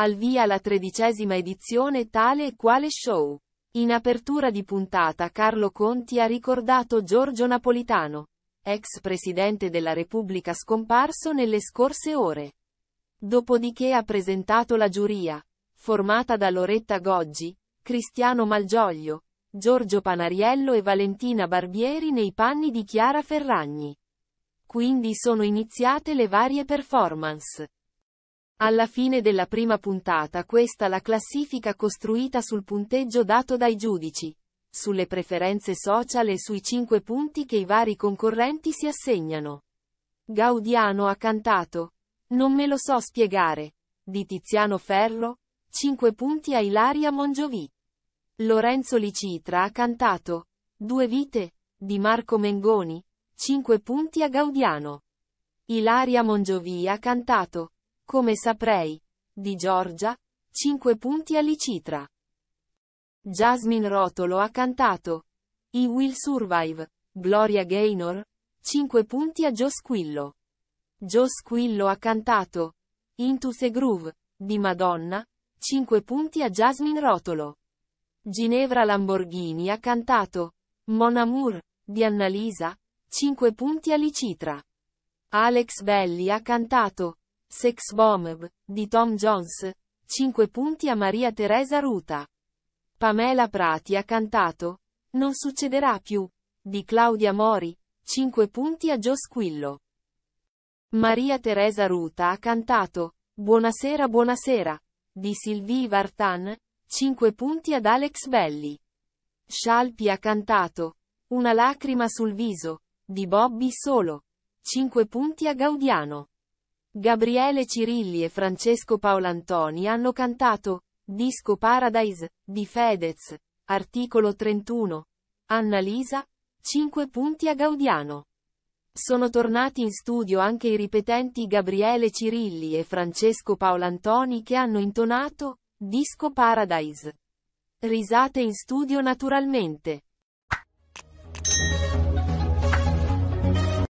Al via la tredicesima edizione Tale e Quale Show. In apertura di puntata Carlo Conti ha ricordato Giorgio Napolitano, ex presidente della Repubblica scomparso nelle scorse ore. Dopodiché ha presentato la giuria, formata da Loretta Goggi, Cristiano Malgioglio, Giorgio Panariello e Valentina Barbieri nei panni di Chiara Ferragni. Quindi sono iniziate le varie performance. Alla fine della prima puntata questa la classifica costruita sul punteggio dato dai giudici, sulle preferenze social e sui 5 punti che i vari concorrenti si assegnano. Gaudiano ha cantato Non me lo so spiegare, di Tiziano Ferro, 5 punti a Ilaria Mongiovi. Lorenzo Licitra ha cantato Due vite, di Marco Mengoni, 5 punti a Gaudiano. Ilaria Mongiovi ha cantato come saprei. Di Giorgia. 5 punti a Licitra. Jasmine Rotolo ha cantato. I Will Survive. Gloria Gaynor. 5 punti a Joe Squillo. Joe Squillo ha cantato. Into the Groove. Di Madonna. 5 punti a Jasmine Rotolo. Ginevra Lamborghini ha cantato. Mon Amour. Di Annalisa. 5 punti a Licitra. Alex Belli ha cantato. Sex Bomb, di Tom Jones, 5 punti a Maria Teresa Ruta. Pamela Prati ha cantato Non succederà più, di Claudia Mori, 5 punti a Joe Squillo. Maria Teresa Ruta ha cantato Buonasera buonasera, di Sylvie Vartan, 5 punti ad Alex Belli. Scialpi ha cantato Una lacrima sul viso, di Bobby Solo, 5 punti a Gaudiano. Gabriele Cirilli e Francesco Paolantoni hanno cantato Disco Paradise di Fedez, articolo 31. Annalisa, 5 punti a Gaudiano. Sono tornati in studio anche i ripetenti Gabriele Cirilli e Francesco Paolantoni che hanno intonato Disco Paradise. Risate in studio naturalmente.